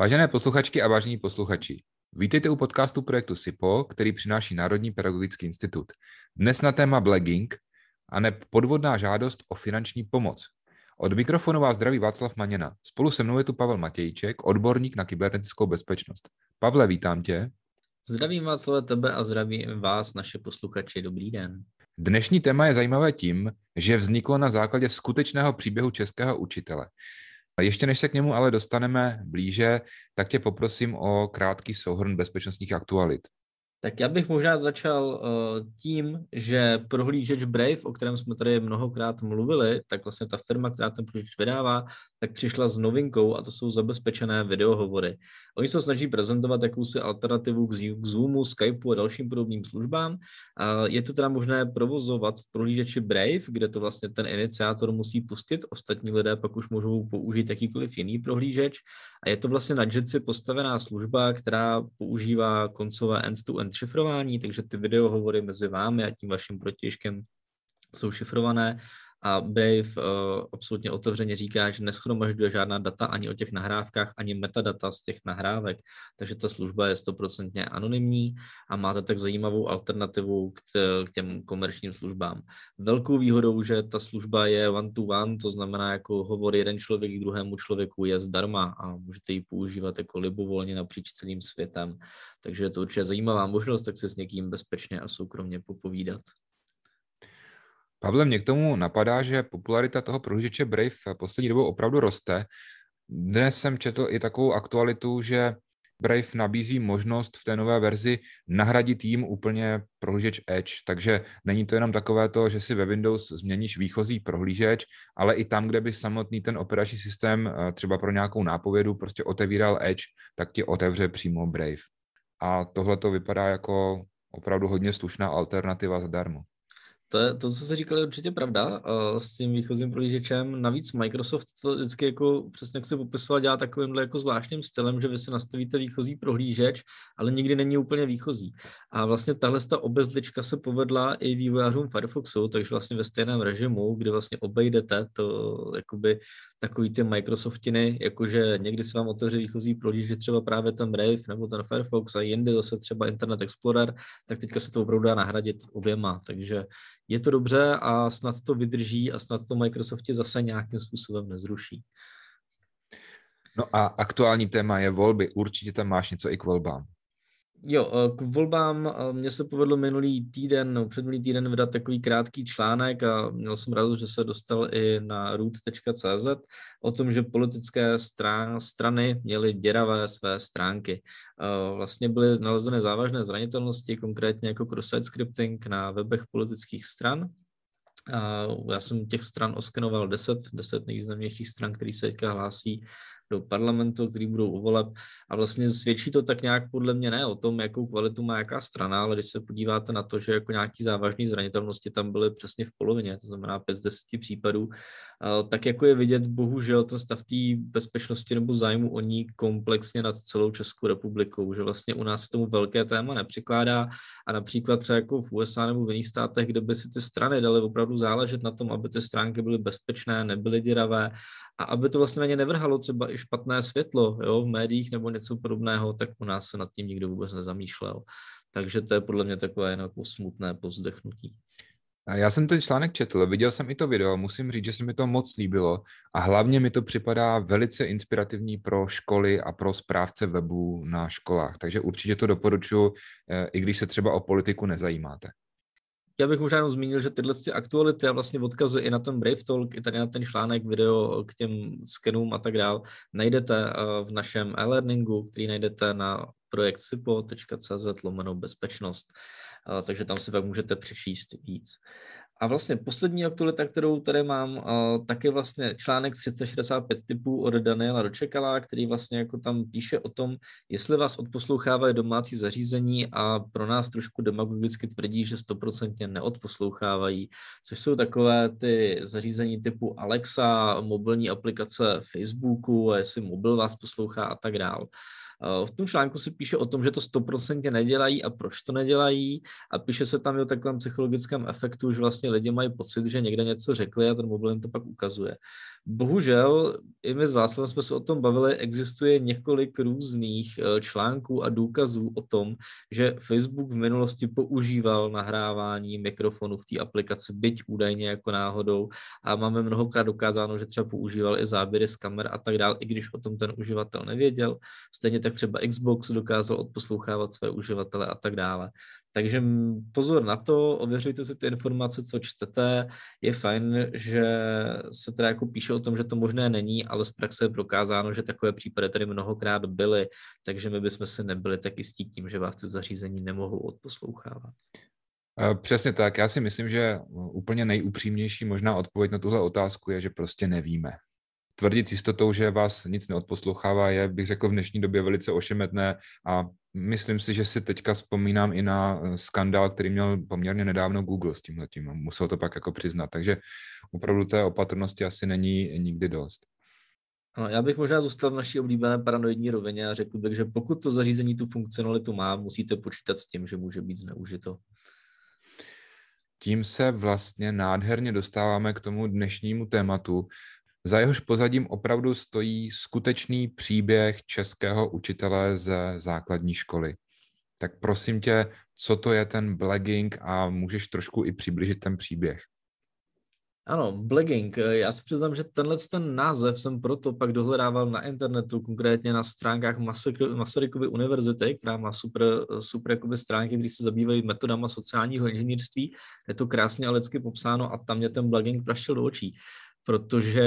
Vážené posluchačky a vážení posluchači, vítejte u podcastu projektu SIPO, který přináší Národní pedagogický institut. Dnes na téma blagging a ne podvodná žádost o finanční pomoc. Od mikrofonu vás zdraví Václav Maněna. Spolu se mnou je tu Pavel Matějček, odborník na kybernetickou bezpečnost. Pavle, vítám tě. Zdravím Václave tebe a zdravím vás, naše posluchači. Dobrý den. Dnešní téma je zajímavé tím, že vzniklo na základě skutečného příběhu českého učitele. Ještě než se k němu ale dostaneme blíže, tak tě poprosím o krátký souhrn bezpečnostních aktualit. Tak já bych možná začal uh, tím, že prohlížeč Brave, o kterém jsme tady mnohokrát mluvili, tak vlastně ta firma, která ten prohlížeč vydává, tak přišla s novinkou a to jsou zabezpečené videohovory. Oni se snaží prezentovat jakousi alternativu k Zoomu, Skypeu a dalším podobným službám. Uh, je to teda možné provozovat v prohlížeči Brave, kde to vlastně ten iniciátor musí pustit, ostatní lidé pak už můžou použít jakýkoliv jiný prohlížeč a je to vlastně na Jetsi postavená služba, která používá koncové end-to-end šifrování, takže ty videohovory mezi vámi a tím vaším protěžkem jsou šifrované a Brave uh, eh, absolutně otevřeně říká, že neschromažďuje žádná data ani o těch nahrávkách, ani metadata z těch nahrávek, takže ta služba je stoprocentně anonymní a máte tak zajímavou alternativu k, t- k těm komerčním službám. Velkou výhodou, že ta služba je one-to-one, to znamená jako hovor jeden člověk k druhému člověku je zdarma a můžete ji používat jako libovolně napříč celým světem. Takže je to určitě zajímavá možnost, tak se s někým bezpečně a soukromně popovídat. Pavle, mě k tomu napadá, že popularita toho prohlížeče Brave poslední dobou opravdu roste. Dnes jsem četl i takovou aktualitu, že Brave nabízí možnost v té nové verzi nahradit jim úplně prohlížeč Edge, takže není to jenom takové to, že si ve Windows změníš výchozí prohlížeč, ale i tam, kde by samotný ten operační systém eh, třeba pro nějakou nápovědu prostě otevíral Edge, tak ti otevře přímo Brave. A tohle to vypadá jako opravdu hodně slušná alternativa zadarmo. To, je, to, co se říkalo, je určitě pravda s tím výchozím prohlížečem. Navíc Microsoft to vždycky jako, přesně jak se popisoval, dělá takovýmhle jako zvláštním stylem, že vy si nastavíte výchozí prohlížeč, ale nikdy není úplně výchozí. A vlastně tahle ta obezlička se povedla i vývojářům Firefoxu, takže vlastně ve stejném režimu, kdy vlastně obejdete to jakoby takový ty Microsoftiny, jakože někdy se vám otevře výchozí prodíž, že třeba právě ten Brave nebo ten Firefox a jindy zase třeba Internet Explorer, tak teďka se to opravdu dá nahradit oběma, takže je to dobře a snad to vydrží a snad to Microsofti zase nějakým způsobem nezruší. No a aktuální téma je volby. Určitě tam máš něco i k volbám. Jo, eh, k volbám eh, mě se povedlo minulý týden, no, předminulý týden vydat takový krátký článek a měl jsem radost, že se dostal i na root.cz o tom, že politické strán, strany měly děravé své stránky. Eh, vlastně byly nalezeny závažné zranitelnosti, konkrétně jako cross-site scripting na webech politických stran, já jsem těch stran oskenoval 10, 10 nejvýznamnějších stran, které se teďka hlásí do parlamentu, který budou u A vlastně svědčí to tak nějak podle mě ne o tom, jakou kvalitu má jaká strana, ale když se podíváte na to, že jako nějaký závažný zranitelnosti tam byly přesně v polovině, to znamená 5 z 10 případů, tak jako je vidět, bohužel ten stav té bezpečnosti nebo zájmu o ní komplexně nad celou Českou republikou, že vlastně u nás tomu velké téma nepřikládá a například třeba jako v USA nebo v jiných státech, kde by si ty strany daly opravdu záležet na tom, aby ty stránky byly bezpečné, nebyly děravé a aby to vlastně na ně nevrhalo třeba i špatné světlo jo, v médiích nebo něco podobného, tak u nás se nad tím nikdo vůbec nezamýšlel. Takže to je podle mě takové jen jako smutné pozdechnutí. Já jsem ten článek četl, viděl jsem i to video, musím říct, že se mi to moc líbilo a hlavně mi to připadá velice inspirativní pro školy a pro správce webů na školách, takže určitě to doporučuji, eh, i když se třeba o politiku nezajímáte já bych možná jenom zmínil, že tyhle ty aktuality a vlastně odkazy i na ten Brave Talk, i tady na ten článek, video k těm skenům a tak dál, najdete eh, v našem e-learningu, který najdete na projekt sipo.cz lomeno bezpečnost, eh, takže tam si pak můžete přečíst víc. A vlastně poslední aktualita, kterou tady mám, eh, tak je vlastně článek 365 typů od Daniela Dočekala, který vlastně jako tam píše o tom, jestli vás odposlouchávají domácí zařízení a pro nás trošku demagogicky tvrdí, že stoprocentně neodposlouchávají, což jsou takové ty zařízení typu Alexa, mobilní aplikace Facebooku, jestli mobil vás poslouchá a tak dále. Eh, v tom článku se píše o tom, že to stoprocentně nedělají a proč to nedělají a píše se tam i o takovém psychologickém efektu, že vlastně lidi mají pocit, že někde něco řekli a ten mobil jim to pak ukazuje. Bohužel, i my s Václavem jsme se o tom bavili, existuje několik různých eh, článků a důkazů o tom, že Facebook v minulosti používal nahrávání mikrofonu v té aplikaci, byť údajně jako náhodou, a máme mnohokrát dokázáno, že třeba používal i záběry z kamer a tak dále, i když o tom ten uživatel nevěděl. Stejně tak třeba Xbox dokázal odposlouchávat své uživatele a tak dále. Takže pozor na to, ověřujte si ty informace, co čtete. Je fajn, že se teda jako píše o tom, že to možné není, ale z praxe je prokázáno, že takové případy tady mnohokrát byly, takže my bychom se nebyli tak jistí tím, že vás ty zařízení nemohou odposlouchávat. Přesně tak. Já si myslím, že úplně nejupřímnější možná odpověď na tuhle otázku je, že prostě nevíme. Tvrdit jistotou, že vás nic neodposlouchává, je, bych řekl, v dnešní době velice ošemetné a myslím si, že si teďka vzpomínám i na eh, skandál, který měl poměrně nedávno Google s letím. Musel to pak jako přiznat. Takže opravdu té opatrnosti asi není nikdy dost. Ano, já bych možná zůstal v naší oblíbené paranoidní rovině a řekl bych, že pokud to zařízení tu funkcionalitu má, musíte počítat s tím, že může být zneužito. Tím se vlastně nádherně dostáváme k tomu dnešnímu tématu, za jehož pozadím opravdu stojí skutečný příběh českého učitele ze základní školy. Tak prosím tě, co to je ten blagging a můžeš trošku i přiblížit ten příběh? Ano, blagging. Já se přiznám, že tenhle ten název jsem proto pak dohledával na internetu, konkrétně na stránkách Masarykovy univerzity, která má super, super jakoby stránky, které se zabývají metodama sociálního inženýrství. Je to krásně a lidsky popsáno a tam mě ten blagging prašil do očí protože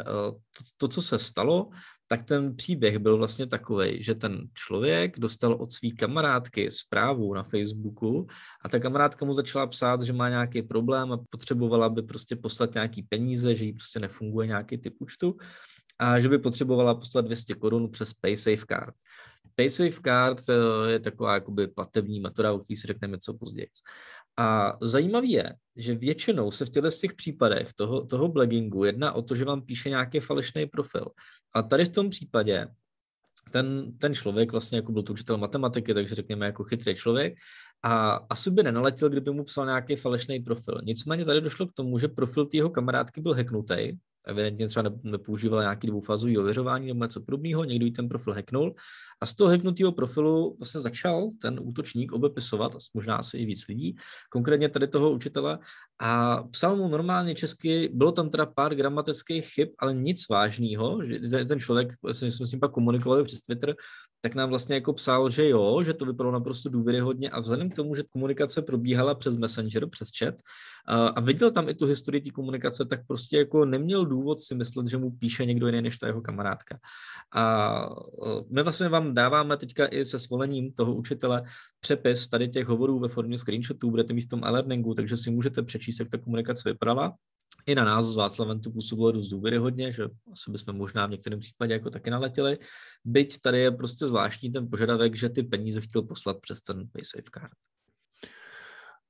eh, to, to, co se stalo, tak ten příběh byl vlastně takový, že ten člověk dostal od své kamarádky zprávu na Facebooku a ta kamarádka mu začala psát, že má nějaký problém a potřebovala by prostě poslat nějaký peníze, že jí prostě nefunguje nějaký typ účtu a že by potřebovala poslat 200 korun přes PaySafeCard. PaySafeCard eh, je taková jakoby platební metoda, o které si řekneme co později. A zajímavé je, že většinou se v těchto z těch případech toho, toho blaggingu jedná o to, že vám píše nějaký falešný profil. A tady v tom případě ten, ten člověk vlastně jako byl to učitel matematiky, takže řekněme jako chytrý člověk, a asi by nenaletěl, kdyby mu psal nějaký falešný profil. Nicméně tady došlo k tomu, že profil jeho kamarádky byl hacknutý evidentně třeba nepoužívala nějaký dvoufázový ověřování nebo něco podobného, někdo jí ten profil hacknul a z toho hacknutého profilu vlastně začal ten útočník obepisovat, možná asi i víc lidí, konkrétně tady toho učitele a psal mu normálně česky, bylo tam teda pár gramatických chyb, ale nic vážného, že ten člověk, vlastně jsme s ním pak komunikovali přes Twitter, tak nám vlastně jako psal, že jo, že to vypadalo naprosto důvěryhodně a vzhledem k tomu, že komunikace probíhala přes Messenger, přes chat a viděl tam i tu historii té komunikace, tak prostě jako neměl důvod si myslet, že mu píše někdo jiný než ta jeho kamarádka. A my vlastně vám dáváme teďka i se svolením toho učitele přepis tady těch hovorů ve formě screenshotů, budete mít v tom e-learningu, takže si můžete přečíst, jak ta komunikace vypadala i na nás s Václavem tu působilo dost hodně, že asi bychom možná v některém případě jako taky naletěli. Byť tady je prostě zvláštní ten požadavek, že ty peníze chtěl poslat přes ten PaySafe card.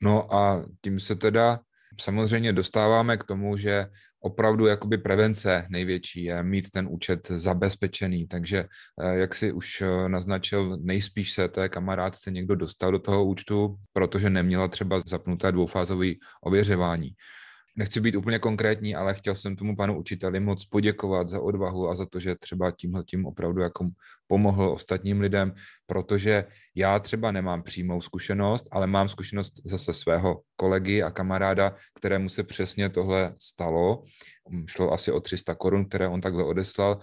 No a tím se teda samozřejmě dostáváme k tomu, že opravdu jakoby prevence největší je mít ten účet zabezpečený, takže eh, jak si už eh, naznačil, nejspíš se té kamarádce někdo dostal do toho účtu, protože neměla třeba zapnuté dvoufázové ověřování nechci být úplně konkrétní, ale chtěl jsem tomu panu učiteli moc poděkovat za odvahu a za to, že třeba tímhle tím opravdu jako pomohl ostatním lidem, protože já třeba nemám přímou zkušenost, ale mám zkušenost zase svého kolegy a kamaráda, kterému se přesně tohle stalo. Šlo asi o 300 korun, které on takhle odeslal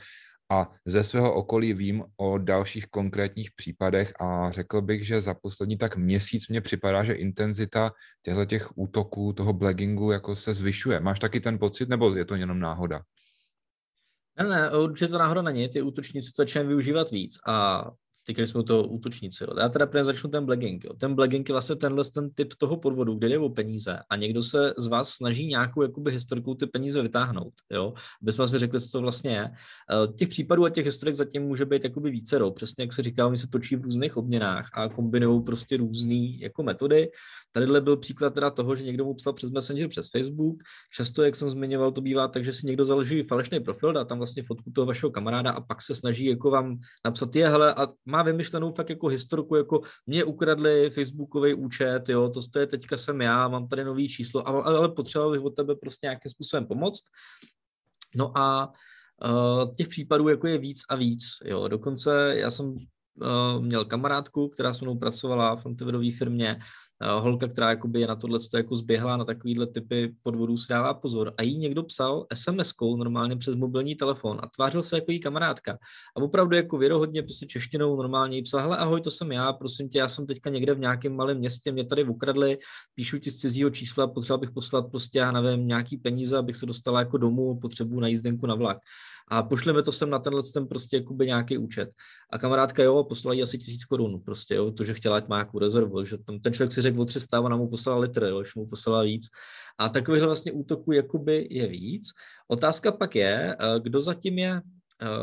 a ze svého okolí vím o dalších konkrétních případech a řekl bych, že za poslední tak měsíc mě připadá, že intenzita těchto těch útoků, toho blaggingu jako se zvyšuje. Máš taky ten pocit, nebo je to jenom náhoda? Ne, ne, určitě to náhoda není. Ty útočníci to začínají využívat víc a Říkali jsme to útočníci. Jo. Já teda prvně začnu ten blagging. Jo. Ten blagging je vlastně tenhle ten typ toho podvodu, kde jde o peníze a někdo se z vás snaží nějakou jakoby historikou ty peníze vytáhnout. Jo. Aby jsme si řekli, co to vlastně je. Eh, těch případů a těch historik zatím může být jakoby více. Jo. Přesně jak se říká, oni se točí v různých obměnách a kombinují prostě různé jako metody. Tadyhle byl příklad teda toho, že někdo mu psal přes Messenger, přes Facebook. Často, jak jsem zmiňoval, to bývá tak, že si někdo založí falešný profil, dá tam vlastně fotku toho vašeho kamaráda a pak se snaží jako vám napsat je, hele, a má má vymyšlenou fakt jako historiku, jako mě ukradli facebookový účet, jo, to, je teďka jsem já, mám tady nový číslo, ale, ale potřeboval bych od tebe prostě nějakým způsobem pomoct. No a uh, těch případů jako je víc a víc, jo, dokonce já jsem eh, měl kamarádku, která s mnou pracovala v antivirové firmě Eh, holka, která je na tohle jako zběhla, na takovýhle typy podvodů si dává pozor a jí někdo psal SMS-kou normálně přes mobilní telefon a tvářil se jako její kamarádka a opravdu jako věrohodně prostě češtinou normálně jí psal, hele ahoj, to jsem já, prosím tě, já jsem teďka někde v nějakém malém městě, mě tady ukradli, píšu ti z cizího čísla, potřeba bych poslat prostě, já nevím, nějaký peníze, abych se dostala jako domů, potřebu na jízdenku na vlak a pošleme to sem na tenhle ten prostě jakoby nějaký účet. A kamarádka, jo, poslala jí asi tisíc korun, prostě, jo, to, že chtěla, ať má nějakou rezervu, že tam ten člověk si řekl o 300, ona mu poslala litr, jo, že mu poslala víc. A takových vlastně útoků jakoby je víc. Otázka pak je, eh, kdo zatím je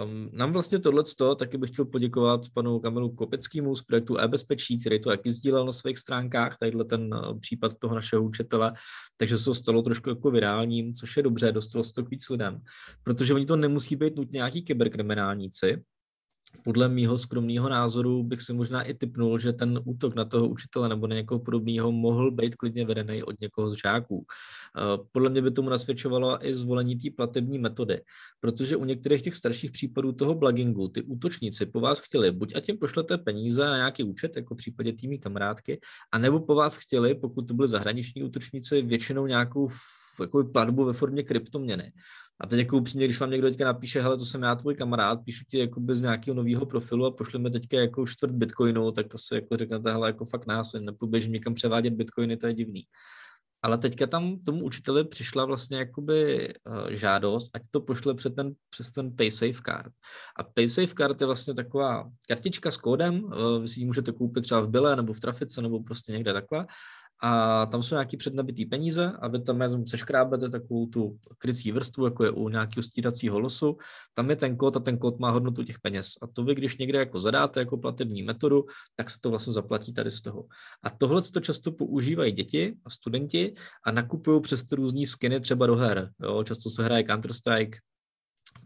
Um, nám vlastně tohle taky bych chtěl poděkovat panu Kamilu Kopeckému z projektu e-bezpečí, který to taky sdílel na svých stránkách, tadyhle ten eh, případ toho našeho učitele, takže se to stalo trošku jako virálním, což je dobře, dostalo se to k víc lidem, protože oni to nemusí být nutně nějaký kyberkriminálníci, podle mýho skromného názoru bych si možná i typnul, že ten útok na toho učitele nebo na někoho podobného mohl být klidně vedený od někoho z žáků. Eh, podle mě by tomu nasvědčovalo i zvolení té platební metody, protože u některých těch starších případů toho blagingu ty útočníci po vás chtěli, buď a tím pošlete peníze na nějaký účet, jako v případě týmí kamarádky, anebo po vás chtěli, pokud to byly zahraniční útočníci, většinou nějakou jako platbu ve formě kryptoměny. A teď jako upřímně, když vám někdo teďka napíše, hele, to jsem já tvůj kamarád, píšu ti jako bez nějakého nového profilu a pošleme teďka jako čtvrt bitcoinu, tak to prostě se jako řeknete, hele, jako fakt nás, nepůjdeš někam převádět bitcoiny, to je divný. Ale teďka tam tomu učiteli přišla vlastně jakoby eh, žádost, ať to pošle před ten, přes ten PaySafe card. A PaySafe card je vlastně taková kartička s kódem, eh, vy si ji můžete koupit třeba v Bile nebo v Trafice nebo prostě někde takhle a tam jsou nějaký přednabitý peníze a vy tam jenom seškrábete takovou tu krycí vrstvu, jako je u nějakého stíracího losu, tam je ten kód a ten kód má hodnotu těch peněz. A to vy, když někde jako zadáte jako platební metodu, tak se to vlastně zaplatí tady z toho. A tohle to často používají děti a studenti a nakupují přes ty různý skiny třeba do her. Jo? Často se hraje Counter-Strike,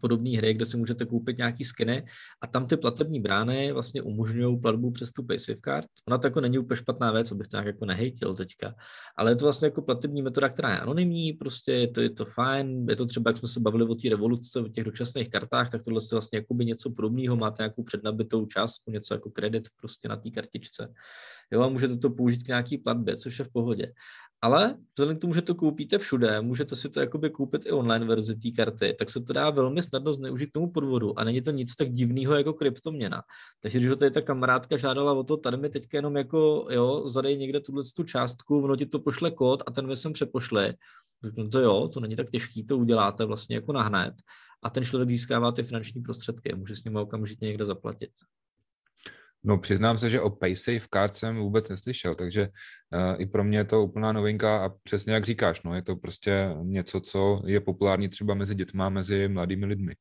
podobné hry, kde si můžete koupit nějaký skiny a tam ty platební brány vlastně umožňují platbu přes tu PaySafe card. Ona to jako není úplně špatná věc, abych to nějak jako nehejtil teďka, ale je to vlastně jako platební metoda, která je anonymní, prostě je to, je to fajn, je to třeba, jak jsme se bavili o té revoluce, o těch dočasných kartách, tak tohle se vlastně by něco podobného, máte nějakou přednabitou částku, něco jako kredit prostě na té kartičce. Jo, a můžete to použít k nějaký platbě, což je v pohodě. Ale vzhledem k tomu, že to koupíte všude, můžete si to jakoby koupit i online verzi té karty, tak se to dá velmi snadno zneužít k tomu podvodu a není to nic tak divného jako kryptoměna. Takže když ho tady ta kamarádka žádala o to, tady mi teďka jenom jako, jo, zadej někde tuhle tu částku, ono ti to pošle kód a ten mi sem přepošle, řeknu, to jo, to není tak těžký, to uděláte vlastně jako nahned a ten člověk získává ty finanční prostředky, může s ním okamžitě někde zaplatit. No přiznám se, že o PaySafe Card jsem vůbec neslyšel, takže uh, i pro mě je to úplná novinka a přesně jak říkáš, no je to prostě něco, co je populární třeba mezi dětma, mezi mladými lidmi.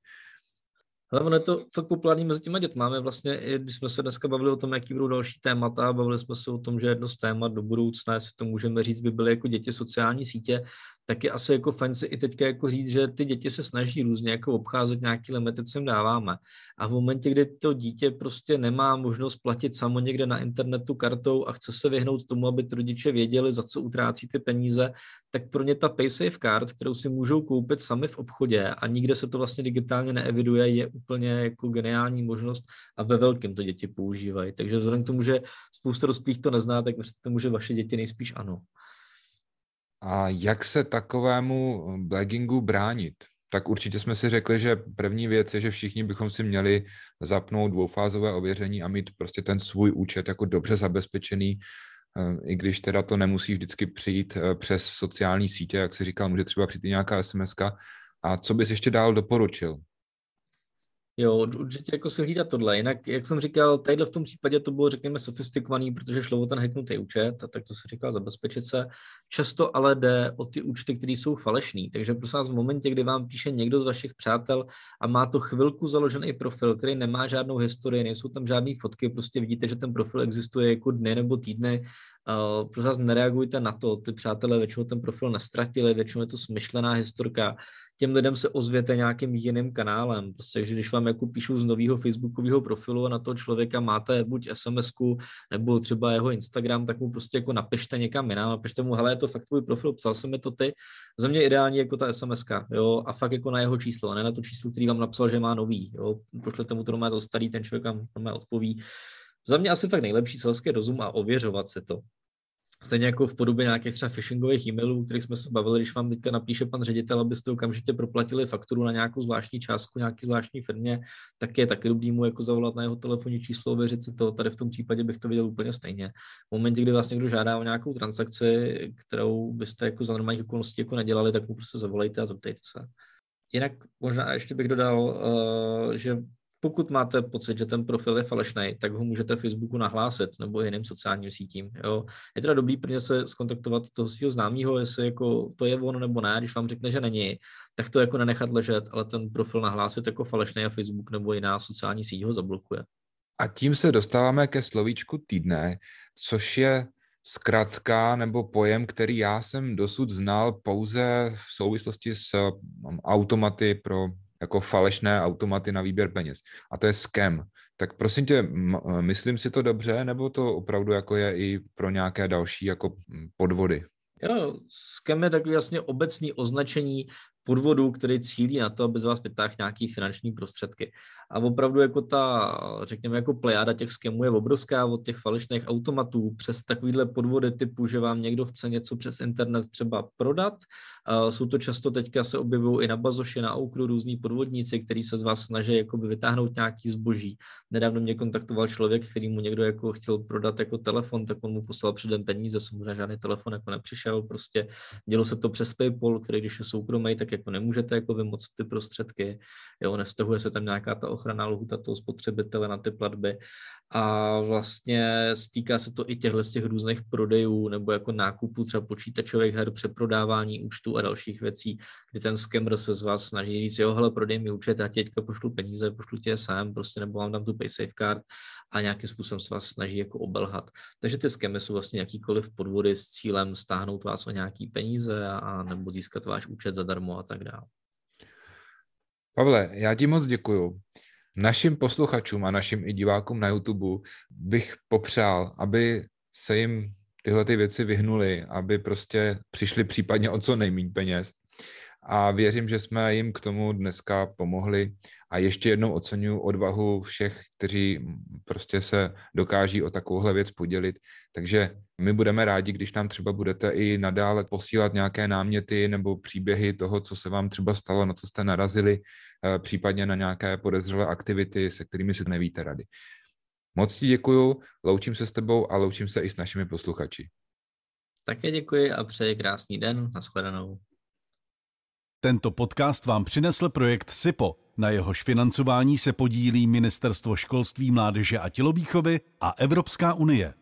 Ale ono je to fakt populární mezi těma dětma. My vlastně, když jsme se dneska bavili o tom, jaký budou další témata, bavili jsme se o tom, že jedno z témat do budoucna, jestli to můžeme říct, by byly jako děti sociální sítě, tak je asi jako fajn si i teďka jako říct, že ty děti se snaží různě jako obcházet nějaký limity, co jim dáváme. A v momentě, kdy to dítě prostě nemá možnost platit samo někde na internetu kartou a chce se vyhnout tomu, aby ty rodiče věděli, za co utrácí ty peníze, tak pro ně ta PaySafe card, kterou si můžou koupit sami v obchodě a nikde se to vlastně digitálně neeviduje, je úplně jako geniální možnost a ve velkém to děti používají. Takže vzhledem k tomu, že spousta rozpích to nezná, tak věřte tomu, že vaše děti nejspíš ano. A jak se takovému eh, blaggingu bránit? Tak určitě jsme si řekli, že první věc je, že všichni bychom si měli zapnout dvoufázové ověření a mít prostě ten svůj účet jako dobře zabezpečený, eh, i když teda to nemusí vždycky přijít eh, přes sociální sítě, jak si říkal, může třeba přijít i nějaká sms -ka. A co bys ještě dál doporučil? Jo, určitě jako si hlídat tohle. Jinak, jak jsem říkal, tadyhle v tom případě to bylo, řekněme, sofistikovaný, protože šlo o ten hacknutý účet, a tak to se říká zabezpečit se. Často ale jde o ty účty, které jsou falešné. Takže prosím vás, v momentě, kdy vám píše někdo z vašich přátel a má to chvilku založený profil, který nemá žádnou historii, nejsou tam žádné fotky, prostě vidíte, že ten profil existuje jako dny nebo týdny, Uh, prosím vás, nereagujte na to, ty přátelé většinou ten profil nestratili, většinou je to smyšlená historka, těm lidem se ozvěte nějakým jiným kanálem, prostě, že když vám jako píšou z nového facebookového profilu a na toho člověka máte buď sms nebo třeba jeho Instagram, tak mu prostě jako napište někam jinam, napište mu, hele, je to fakt tvůj profil, psal jsem mi to ty, za mě ideální jako ta sms jo, a fakt jako na jeho číslo, a ne na to číslo, který vám napsal, že má nový, jo, pošlete mu to má to starý, ten člověk vám odpoví. Za mě asi tak nejlepší selské rozum a ověřovat se to. Stejně jako v podobě nějakých třeba phishingových e-mailů, kterých jsme se bavili, když vám teďka napíše pan ředitel, abyste okamžitě proplatili fakturu na nějakou zvláštní částku nějaký zvláštní firmě, tak je taky dobrý mu jako zavolat na jeho telefonní číslo, věřit si to. Tady v tom případě bych to viděl úplně stejně. V momentě, kdy vás někdo žádá o nějakou transakci, kterou byste jako za normálních okolností jako nedělali, tak mu prostě zavolejte a zeptejte se. Jinak možná ještě bych dodal, eh, že pokud máte pocit, že ten profil je falešný, tak ho můžete Facebooku nahlásit nebo jiným sociálním sítím. Jo. Je teda dobrý prvně se skontaktovat toho svého známého, jestli jako to je on nebo ne, když vám řekne, že není, tak to jako nenechat ležet, ale ten profil nahlásit jako falešný a Facebook nebo jiná sociální síť ho zablokuje. A tím se dostáváme ke slovíčku týdne, což je zkratka nebo pojem, který já jsem dosud znal pouze v souvislosti s no, automaty pro jako falešné automaty na výběr peněz. A to je scam. Tak prosím tě, myslím si to dobře, nebo to opravdu jako je i pro nějaké další jako podvody? Jo, scam je takový jasně obecný označení podvodu, který cílí na to, aby z vás vytáhl nějaký finanční prostředky a opravdu jako ta, řekněme, jako plejáda těch skemů je obrovská od těch falešných automatů přes takovýhle podvody typu, že vám někdo chce něco přes internet třeba prodat. Jsou to často teďka se objevují i na Bazoši, na okru různí podvodníci, kteří se z vás snaží jakoby vytáhnout nějaký zboží. Nedávno mě kontaktoval člověk, který mu někdo jako chtěl prodat jako telefon, tak on mu poslal předem peníze, samozřejmě žádný telefon jako nepřišel, prostě dělo se to přes PayPal, který když je soukromý, tak jako nemůžete jako vymoct ty prostředky, jo, nevztahuje se tam nějaká ta ochrana lhůta toho spotřebitele na ty platby. A vlastně stýká se to i těchto z těch různých prodejů nebo jako nákupů třeba počítačových her, přeprodávání účtů a dalších věcí, kdy ten skemr se z vás snaží říct, jo, hele, prodej mi účet, já teďka pošlu peníze, pošlu tě sem, prostě nebo mám tam tu PaySafe card a nějakým způsobem se vás snaží jako obelhat. Takže ty skemy jsou vlastně jakýkoliv podvody s cílem stáhnout vás o nějaký peníze a, a nebo získat váš účet zadarmo a tak dále. Pavle, já ti moc děkuju. Našim posluchačům a našim i divákům na YouTube bych popřál, aby se jim tyhle ty věci vyhnuly, aby prostě přišli případně o co nejméně peněz. A věřím, že jsme jim k tomu dneska pomohli. A ještě jednou oceňuji odvahu všech, kteří prostě se dokáží o takovouhle věc podělit. Takže my budeme rádi, když nám třeba budete i nadále posílat nějaké náměty nebo příběhy toho, co se vám třeba stalo, na co jste narazili, eh, případně na nějaké podezřelé aktivity, se kterými si nevíte rady. Moc ti děkuju, loučím se s tebou a loučím se i s našimi posluchači. Také děkuji a přeji krásný den. Naschledanou. Tento podcast vám přinesl projekt SIPO na jehož financování se podílí Ministerstvo školství, mládeže a tělovýchovy a Evropská unie.